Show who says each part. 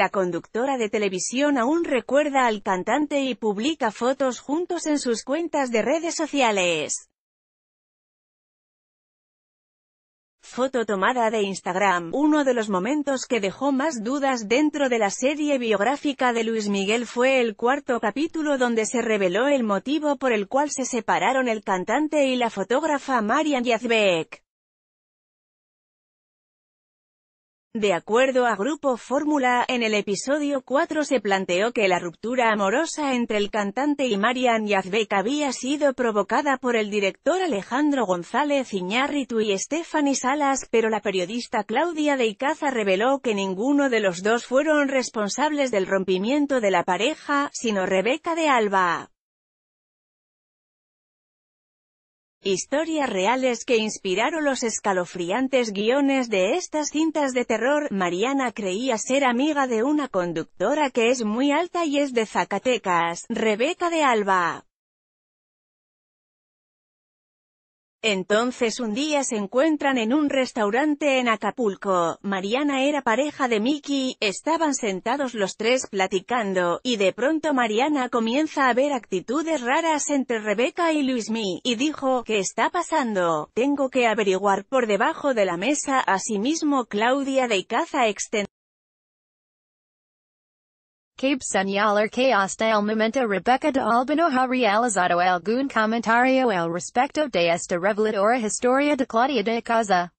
Speaker 1: La conductora de televisión aún recuerda al cantante y publica fotos juntos en sus cuentas de redes sociales. Foto tomada de Instagram, uno de los momentos que dejó más dudas dentro de la serie biográfica de Luis Miguel fue el cuarto capítulo donde se reveló el motivo por el cual se separaron el cantante y la fotógrafa Marian Yazbek. De acuerdo a Grupo Fórmula, en el episodio 4 se planteó que la ruptura amorosa entre el cantante y Marian Yazbek había sido provocada por el director Alejandro González Iñárritu y Stephanie Salas, pero la periodista Claudia de Icaza reveló que ninguno de los dos fueron responsables del rompimiento de la pareja, sino Rebeca de Alba. Historias reales que inspiraron los escalofriantes guiones de estas cintas de terror, Mariana creía ser amiga de una conductora que es muy alta y es de Zacatecas, Rebeca de Alba. Entonces un día se encuentran en un restaurante en Acapulco, Mariana era pareja de Mickey, estaban sentados los tres platicando, y de pronto Mariana comienza a ver actitudes raras entre Rebeca y Luismi, y dijo, ¿qué está pasando? Tengo que averiguar por debajo de la mesa, asimismo Claudia de
Speaker 2: Caza extendió Cape señalar que hasta el momento Rebecca de Albano ha realizado algún comentario al respecto de esta reveladora historia de Claudia de Casa.